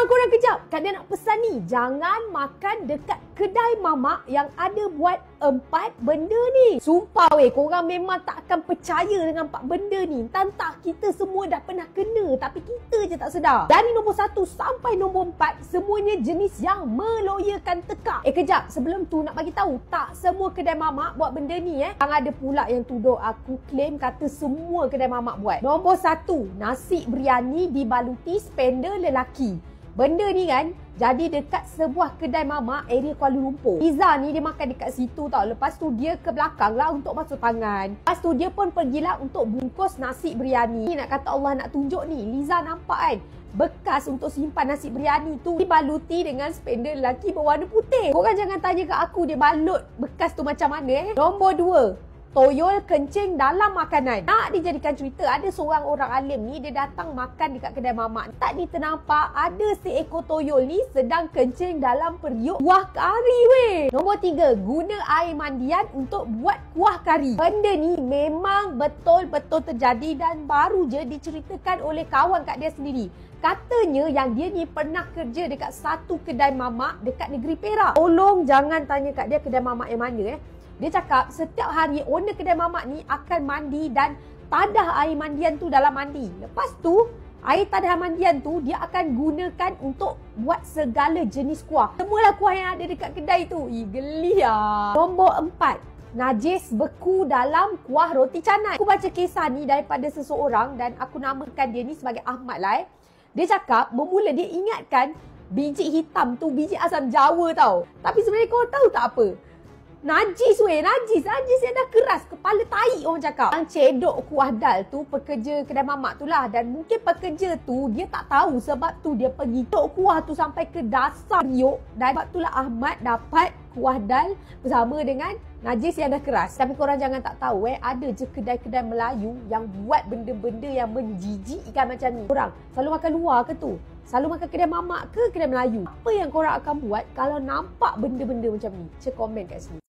korang-korang kejap. Kak Dia nak pesan ni. Jangan makan dekat kedai mamak yang ada buat empat benda ni. Sumpah weh, korang memang tak akan percaya dengan empat benda ni. entah kita semua dah pernah kena tapi kita je tak sedar. Dari nombor satu sampai nombor empat, semuanya jenis yang meloyakan teka. Eh kejap, sebelum tu nak bagi tahu tak semua kedai mamak buat benda ni eh. Yang ada pula yang tuduh aku claim kata semua kedai mamak buat. Nombor satu, nasi biryani dibaluti spender lelaki. Benda ni kan jadi dekat sebuah kedai mama area Kuala Lumpur. Pizza ni dia makan dekat situ tau. Lepas tu dia ke belakang lah untuk masuk tangan. Lepas tu dia pun pergilah untuk bungkus nasi biryani. Ni nak kata Allah nak tunjuk ni. Liza nampak kan bekas untuk simpan nasi biryani tu dibaluti dengan spender lelaki berwarna putih. Kau kan jangan tanya ke aku dia balut bekas tu macam mana eh. Nombor dua, toyol kencing dalam makanan. Nak dijadikan cerita, ada seorang orang alim ni dia datang makan dekat kedai mamak. Tak ditenampak ada seekor toyol ni sedang kencing dalam periuk kuah kari weh. Nombor tiga, guna air mandian untuk buat kuah kari. Benda ni memang betul-betul terjadi dan baru je diceritakan oleh kawan kat dia sendiri. Katanya yang dia ni pernah kerja dekat satu kedai mamak dekat negeri Perak. Tolong jangan tanya kat dia kedai mamak yang mana eh. Dia cakap setiap hari owner kedai mamak ni akan mandi dan tadah air mandian tu dalam mandi. Lepas tu, air tadah mandian tu dia akan gunakan untuk buat segala jenis kuah. Semualah kuah yang ada dekat kedai tu. Ih, geli lah. Nombor empat. Najis beku dalam kuah roti canai. Aku baca kisah ni daripada seseorang dan aku namakan dia ni sebagai Ahmad lah eh. Dia cakap, bermula dia ingatkan biji hitam tu biji asam jawa tau. Tapi sebenarnya kau tahu tak apa? Najis weh, najis, najis yang dah keras Kepala tahi orang cakap Yang cedok kuah dal tu pekerja kedai mamak tu lah Dan mungkin pekerja tu dia tak tahu Sebab tu dia pergi cedok kuah tu sampai ke dasar riuk Dan sebab tu lah Ahmad dapat kuah dal bersama dengan najis yang dah keras Tapi korang jangan tak tahu eh Ada je kedai-kedai Melayu yang buat benda-benda yang menjijikkan macam ni Korang selalu makan luar ke tu? Selalu makan kedai mamak ke kedai Melayu? Apa yang korang akan buat kalau nampak benda-benda macam ni? Cek komen kat sini.